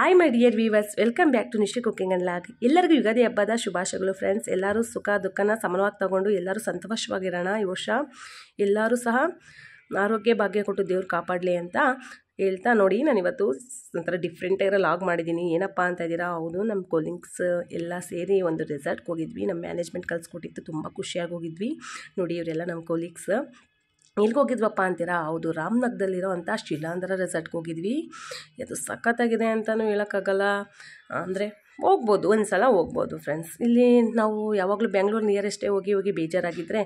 I my dear viewers welcome back to Nishi cooking and log ಎಲ್ಲರಿಗೂ ಯುಗಾದಿ ಹಬ್ಬದ ಶುಭಾಶಯಗಳು friends ಎಲ್ಲರೂ ಸುಖ ದುಃಖನ ಸಮಾನವಾಗಿ ತಗೊಂಡು ಎಲ್ಲರೂ ಸಂತೋಷವಾಗಿರೋಣ ಈ ವರ್ಷ ಎಲ್ಲರೂ ಸಹ ಆರೋಗ್ಯ ಭಾಗ್ಯ ಕೊಟ್ಟು ದೇವ್ರು ಕಾಪಾಡಲಿ ಅಂತ ಹೇಳ್ತಾ ನೋಡಿ ನಾನು ಇವತ್ತು ಒಂಥರ ಡಿಫ್ರೆಂಟಾಗಿರೋ ಲಾಗ್ ಮಾಡಿದ್ದೀನಿ ಏನಪ್ಪ ಅಂತ ಇದ್ದೀರಾ ಹೌದು ನಮ್ಮ ಕೊಲೀಗ್ಸ್ ಎಲ್ಲ ಸೇರಿ ಒಂದು ರೆಸಾರ್ಟ್ಗೆ ಹೋಗಿದ್ವಿ ನಮ್ಮ ಮ್ಯಾನೇಜ್ಮೆಂಟ್ ಕಲ್ಸ್ಕೊಟ್ಟಿತ್ತು ತುಂಬ ಖುಷಿಯಾಗಿ ಹೋಗಿದ್ವಿ ನೋಡಿ ಇವರೆಲ್ಲ ನಮ್ಮ ಕೊಲೀಗ್ಸ್ ಎಲ್ಲಿಗೆ ಹೋಗಿದ್ವಪ್ಪ ಅಂತೀರಾ ಹೌದು ರಾಮನಗರದಲ್ಲಿರೋವಂಥ ಶಿಲಾಂಧ್ರ ರೆಸಾರ್ಟ್ಗೆ ಹೋಗಿದ್ವಿ ಅದು ಸಖತ್ತಾಗಿದೆ ಅಂತಲೂ ಹೇಳೋಕ್ಕಾಗಲ್ಲ ಅಂದರೆ ಹೋಗ್ಬೋದು ಒಂದು ಸಲ ಹೋಗ್ಬೋದು ಫ್ರೆಂಡ್ಸ್ ಇಲ್ಲಿ ನಾವು ಯಾವಾಗಲೂ ಬೆಂಗ್ಳೂರು ನಿಯರೆಸ್ಟೇ ಹೋಗಿ ಹೋಗಿ ಬೇಜಾರಾಗಿದ್ದರೆ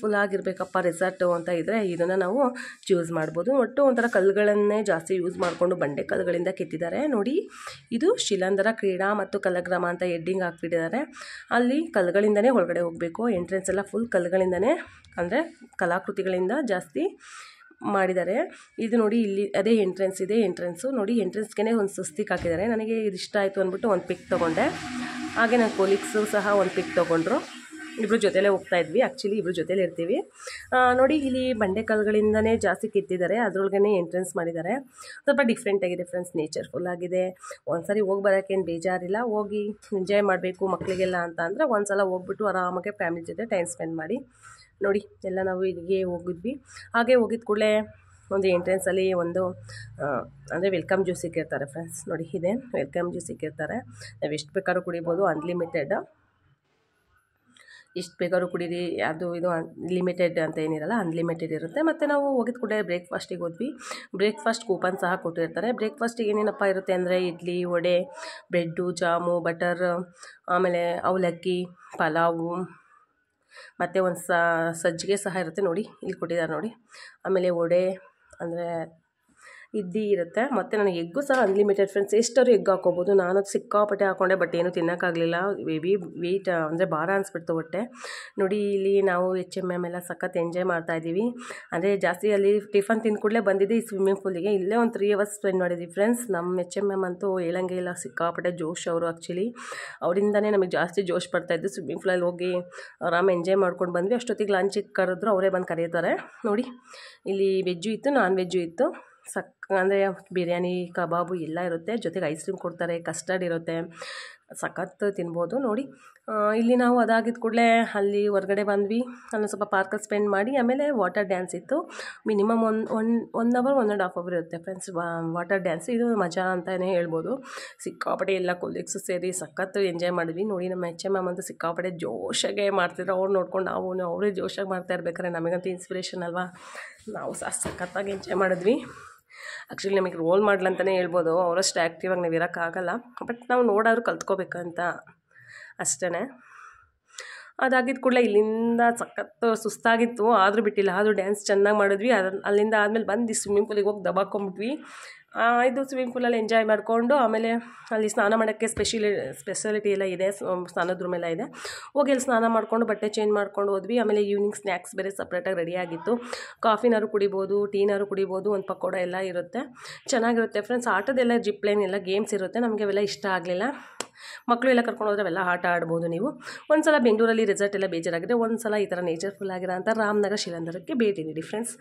ಫುಲ್ ಆಗಿರಬೇಕಪ್ಪ ರೆಸಾರ್ಟು ಅಂತ ಇದ್ದರೆ ಇದನ್ನು ನಾವು ಚೂಸ್ ಮಾಡ್ಬೋದು ಒಟ್ಟು ಒಂಥರ ಕಲ್ಲುಗಳನ್ನೇ ಜಾಸ್ತಿ ಯೂಸ್ ಮಾಡಿಕೊಂಡು ಬಂಡೆ ಕಲ್ಲುಗಳಿಂದ ಕೆತ್ತಿದ್ದಾರೆ ನೋಡಿ ಇದು ಶಿಲಾಂಧರ ಕ್ರೀಡಾ ಮತ್ತು ಕಲಗ್ರಾಮ ಅಂತ ಹೆಡ್ಡಿಂಗ್ ಹಾಕ್ಬಿಟ್ಟಿದ್ದಾರೆ ಅಲ್ಲಿ ಕಲ್ಲುಗಳಿಂದನೇ ಒಳಗಡೆ ಹೋಗಬೇಕು ಎಂಟ್ರೆನ್ಸ್ ಎಲ್ಲ ಫುಲ್ ಕಲ್ಲುಗಳಿಂದನೇ ಅಂದರೆ ಕಲಾಕೃತಿಗಳಿಂದ ಜಾಸ್ತಿ ಮಾಡಿದ್ದಾರೆ ಇದು ನೋಡಿ ಇಲ್ಲಿ ಅದೇ ಎಂಟ್ರೆನ್ಸ್ ಇದೆ ಎಂಟ್ರೆನ್ಸು ನೋಡಿ ಎಂಟ್ರೆನ್ಸ್ಗೆ ಒಂದು ಸುಸ್ತಿಗೆ ಹಾಕಿದ್ದಾರೆ ನನಗೆ ಇದು ಇಷ್ಟ ಆಯಿತು ಅಂದ್ಬಿಟ್ಟು ಒಂದು ಪಿಕ್ ತೊಗೊಂಡೆ ಹಾಗೆ ನನ್ನ ಕೊಲೀಗ್ಸು ಸಹ ಒಂದು ಪಿಕ್ ತೊಗೊಂಡ್ರು ಇಬ್ಬರು ಜೊತೆಲೇ ಹೋಗ್ತಾ ಇದ್ವಿ ಆ್ಯಕ್ಚುಲಿ ಇಬ್ಬರು ಜೊತೆಲೇ ಇರ್ತೀವಿ ನೋಡಿ ಇಲ್ಲಿ ಬಂಡೆಕಲ್ಗಳಿಂದನೇ ಜಾಸ್ತಿ ಕಿತ್ತಿದ್ದಾರೆ ಅದರೊಳಗೇ ಎಂಟ್ರೆನ್ಸ್ ಮಾಡಿದ್ದಾರೆ ಸ್ವಲ್ಪ ಡಿಫ್ರೆಂಟ್ ಆಗಿದೆ ಫ್ರೆಂಡ್ಸ್ ಫುಲ್ ಆಗಿದೆ ಒಂದ್ಸರಿ ಹೋಗಿ ಬರೋಕ್ಕೇನು ಬೇಜಾರಿಲ್ಲ ಹೋಗಿ ಎಂಜಾಯ್ ಮಾಡಬೇಕು ಮಕ್ಕಳಿಗೆಲ್ಲ ಅಂತ ಅಂದರೆ ಒಂದು ಸಲ ಹೋಗ್ಬಿಟ್ಟು ಆರಾಮಾಗಿ ಫ್ಯಾಮಿಲಿ ಜೊತೆ ಟೈಮ್ ಸ್ಪೆಂಡ್ ಮಾಡಿ ನೋಡಿ ಎಲ್ಲ ನಾವು ಇಲ್ಲಿಗೆ ಹೋಗಿದ್ವಿ ಹಾಗೆ ಹೋಗಿದ ಕೂಡಲೇ ಒಂದು ಎಂಟ್ರೆನ್ಸಲ್ಲಿ ಒಂದು ಅಂದರೆ ವೆಲ್ಕಮ್ ಜ್ಯೂಸ್ ಸಿಕ್ಕಿರ್ತಾರೆ ಫ್ರೆಂಡ್ಸ್ ನೋಡಿ ಇದೆ ವೆಲ್ಕಮ್ ಜ್ಯೂಸ್ ಸಿಕ್ಕಿರ್ತಾರೆ ನಾವು ಎಷ್ಟು ಬೇಕಾದ್ರೂ ಕುಡಿಬೋದು ಅನ್ಲಿಮಿಟೆಡ್ ಎಷ್ಟು ಬೇಕಾದ್ರೂ ಕುಡೀರಿ ಅದು ಇದು ಲಿಮಿಟೆಡ್ ಅಂತ ಏನಿರಲ್ಲ ಅನ್ಲಿಮಿಟೆಡ್ ಇರುತ್ತೆ ಮತ್ತು ನಾವು ಹೋಗಿದ ಕೂಡಲೇ ಬ್ರೇಕ್ಫಾಸ್ಟಿಗೆ ಹೋದ್ವಿ ಬ್ರೇಕ್ಫಾಸ್ಟ್ ಕೂಪನ್ ಸಹ ಕೊಟ್ಟಿರ್ತಾರೆ ಬ್ರೇಕ್ಫಾಸ್ಟಿಗೆ ಏನೇನಪ್ಪ ಇರುತ್ತೆ ಅಂದರೆ idli vada bread jam butter ಆಮೇಲೆ ಅವಲಕ್ಕಿ ಪಲಾವು ಮತ್ತು ಒಂದು ಸಜ್ಜಿಗೆ ಸಹ ಇರುತ್ತೆ ನೋಡಿ ಇಲ್ಲಿ ಕೊಟ್ಟಿದ್ದಾರೆ ನೋಡಿ ಆಮೇಲೆ ವಡೆ ಅಂದರೆ ಇದ್ದಿ ಇರುತ್ತೆ ಮತ್ತು ನನಗೆ ಎಗ್ಗು ಸಹ ಅನ್ಲಿಮಿಟೆಡ್ ಫ್ರೆಂಡ್ಸ್ ಎಷ್ಟಾದ್ರು ಎಗ್ ಹಾಕೋಬೋದು ನಾನು ಸಿಕ್ಕಾಪಟ್ಟೆ ಹಾಕೊಂಡೆ ಬಟ್ ಏನೂ ತಿನ್ನೋಕ್ಕಾಗಲಿಲ್ಲ ವೆವಿ ವೆಯ್ಟ್ ಅಂದರೆ ಭಾರ ಅನಿಸ್ಬಿಡ್ತು ಹೊಟ್ಟೆ ನೋಡಿ ಇಲ್ಲಿ ನಾವು ಎಚ್ ಎಮ್ ಎಮ್ ಎಲ್ಲ ಸಖತ್ ಎಂಜಾಯ್ ಮಾಡ್ತಾಯಿದ್ದೀವಿ ಅಂದರೆ ಜಾಸ್ತಿ ಅಲ್ಲಿ ಟಿಫನ್ ತಿಂದ ಕೂಡಲೇ ಈ ಸ್ವಿಮ್ಮಿಂಗ್ ಪೂಲಿಗೆ ಇಲ್ಲೇ ಒಂದು ತ್ರೀ ಅವರ್ಸ್ ಸ್ಪೆಂಡ್ ಮಾಡಿದ್ವಿ ಫ್ರೆಂಡ್ಸ್ ನಮ್ಮ ಎಚ್ ಎಮ್ ಎಮ್ ಅಂತೂ ಹೇಳಂಗೆ ಇಲ್ಲ ಸಿಕ್ಕಾಪಟ್ಟೆ ಜೋಶ್ ಅವರು ಆ್ಯಕ್ಚುಲಿ ಅವರಿಂದನೇ ನಮಗೆ ಜಾಸ್ತಿ ಜೋಶ್ ಬರ್ತಾಯಿದ್ದು ಸ್ವಿಮ್ಮಿಂಗ್ ಪೂಲಲ್ಲಿ ಹೋಗಿ ಆರಾಮ್ ಎಂಜಾಯ್ ಮಾಡ್ಕೊಂಡು ಬಂದ್ವಿ ಅಷ್ಟೊತ್ತಿಗೆ ಲಂಚಿಗೆ ಕರೆದ್ರು ಅವರೇ ಬಂದು ಕರೀತಾರೆ ನೋಡಿ ಇಲ್ಲಿ ವೆಜ್ಜು ಇತ್ತು ನಾನ್ ವೆಜ್ಜು ಇತ್ತು ಸಕ್ ಅಂದರೆ ಬಿರಿಯಾನಿ ಕಬಾಬು ಎಲ್ಲ ಇರುತ್ತೆ ಜೊತೆಗೆ ಐಸ್ ಕ್ರೀಮ್ ಕೊಡ್ತಾರೆ ಕಸ್ಟರ್ಡ್ ಇರುತ್ತೆ ಸಖತ್ತು ತಿನ್ಬೋದು ನೋಡಿ ಇಲ್ಲಿ ನಾವು ಅದಾಗಿದ್ದ ಕೂಡಲೇ ಅಲ್ಲಿ ಹೊರ್ಗಡೆ ಬಂದ್ವಿ ಅಲ್ಲೊಂದು ಸ್ವಲ್ಪ ಪಾರ್ಕಲ್ಲಿ ಸ್ಪೆಂಡ್ ಮಾಡಿ ಆಮೇಲೆ ವಾಟರ್ ಡ್ಯಾನ್ಸ್ ಇತ್ತು minimum one one one hour one and half hour ಇರುತ್ತೆ ಫ್ರೆಂಡ್ಸ್ ವಾಟರ್ ಡ್ಯಾನ್ಸ್ ಇದು ಮಜಾ ಅಂತಲೇ ಹೇಳ್ಬೋದು ಸಿಕ್ಕಾಪಟ್ಟೆ ಎಲ್ಲ ಕೊಲೀಗ್ಸ್ ಸೇರಿ ಸಖತ್ತು ಎಂಜಾಯ್ ಮಾಡಿದ್ವಿ ನೋಡಿ ನಮ್ಮ ಎಚ್ ಎಮ್ ಅಂತೂ ಸಿಕ್ಕಾಪಟ್ಟೆ ಜೋಶಾಗೆ ಮಾಡ್ತಿದ್ರು ಅವ್ರು ನೋಡ್ಕೊಂಡು ನಾವು ಅವರೇ ಜೋಶಾಗಿ ಮಾಡ್ತಾ ಇರ್ಬೇಕಾದ್ರೆ ನಮಗಂತೂ ಇನ್ಸ್ಪಿರೇಷನ್ ಅಲ್ವಾ ನಾವು ಸಹ ಸಖತ್ತಾಗಿ ಎಂಜಾಯ್ ಮಾಡಿದ್ವಿ ಆ್ಯಕ್ಚುಲಿ ನಮಗೆ ರೋಲ್ ಅಂತಲೇ ಹೇಳ್ಬೋದು ಅವರಷ್ಟು ಆ್ಯಕ್ಟಿವಾಗಿ ನಾವು ಇರೋಕ್ಕಾಗಲ್ಲ ಬಟ್ ನಾವು ನೋಡಾದ್ರೂ ಕಲ್ತ್ಕೋಬೇಕಂತ ಅಷ್ಟೇ ಅದಾಗಿದ್ದ ಕೂಡಲೇ ಇಲ್ಲಿಂದ ಸಖತ್ತು ಸುಸ್ತಾಗಿತ್ತು ಆದರೂ ಬಿಟ್ಟಿಲ್ಲ ಆದರೂ ಡ್ಯಾನ್ಸ್ ಚೆನ್ನಾಗಿ ಮಾಡಿದ್ವಿ ಅದು ಅಲ್ಲಿಂದ ಆದಮೇಲೆ ಬಂದು ಸ್ವಿಮ್ಮಿಂಗ್ ಪೂಲಿಗೆ ಹೋಗಿ ದಬಾಕೊಂಬಿಟ್ವಿ ಇದು ಸ್ವಿಮ್ಮಿಂಗ್ ಪೂಲಲ್ಲಿ ಎಂಜಾಯ್ ಮಾಡಿಕೊಂಡು ಆಮೇಲೆ ಅಲ್ಲಿ ಸ್ನಾನ ಮಾಡೋಕ್ಕೆ ಸ್ಪೆಷಲಿ ಸ್ಪೆಷಾಲಿಟಿ ಎಲ್ಲ ಇದೆ ಸ್ನಾನದ ರೂಮೆಲ್ಲ ಇದೆ ಹೋಗಿ ಅಲ್ಲಿ ಸ್ನಾನ ಮಾಡಿಕೊಂಡು ಬಟ್ಟೆ ಚೇಂಜ್ ಮಾಡ್ಕೊಂಡು ಹೋದ್ವಿ ಆಮೇಲೆ ಈವ್ನಿಂಗ್ ಸ್ನ್ಯಾಕ್ಸ್ ಬೇರೆ ಸಪ್ರೇಟಾಗಿ ಆಗಿತ್ತು ಕಾಫಿನಾರು ಕುಡಿಬೋದು ಟೀನಾರು ಕುಡಿಬೋದು ಒಂದು ಪಕೋಡ ಎಲ್ಲ ಇರುತ್ತೆ ಚೆನ್ನಾಗಿರುತ್ತೆ ಫ್ರೆಂಡ್ಸ್ ಆಟದೆಲ್ಲ ಜಿಪ್ಲೈನ್ ಎಲ್ಲ ಗೇಮ್ಸ್ ಇರುತ್ತೆ ನಮಗೆ ಅವೆಲ್ಲ ಇಷ್ಟ ಆಗಲಿಲ್ಲ ಮಕ್ಕಳು ಎಲ್ಲ ಕರ್ಕೊಂಡು ಹೋದ್ರೆ ಅವೆಲ್ಲ ಆಟ ಆಡ್ಬೋದು ನೀವು ಒಂದು ಸಲ ಬೆಂಗಳೂರಲ್ಲಿ ರೆಸಾರ್ಟ್ ಎಲ್ಲ ಬೇಜಾರಾಗಿದೆ ಒಂದು ಸಲ ಈ ಥರ ನೇಚರ್ಫುಲ್ ಅಂತ ರಾಮನಗರ ಶಿಲಾಂಧರಕ್ಕೆ ಭೇಟಿ ನೀಡಿ ಫ್ರೆಂಡ್ಸ್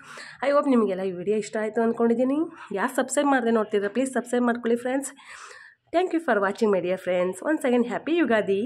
ಐ ಹೋಪ್ ನಿಮಗೆಲ್ಲ ಈ ವಿಡಿಯೋ ಇಷ್ಟ ಆಯಿತು ಅಂದ್ಕೊಂಡಿದ್ದೀನಿ ಯಾರು ಸಬ್ಸ್ಕ್ರೈಬ್ ಮಾಡದೆ ನೋಡ್ತಿದ್ರೆ ಪ್ಲೀಸ್ ಸಬ್ಸ್ಕ್ರೈಬ್ ಮಾಡ್ಕೊಳ್ಳಿ friends thank you for watching my dear friends once second happy Ugadi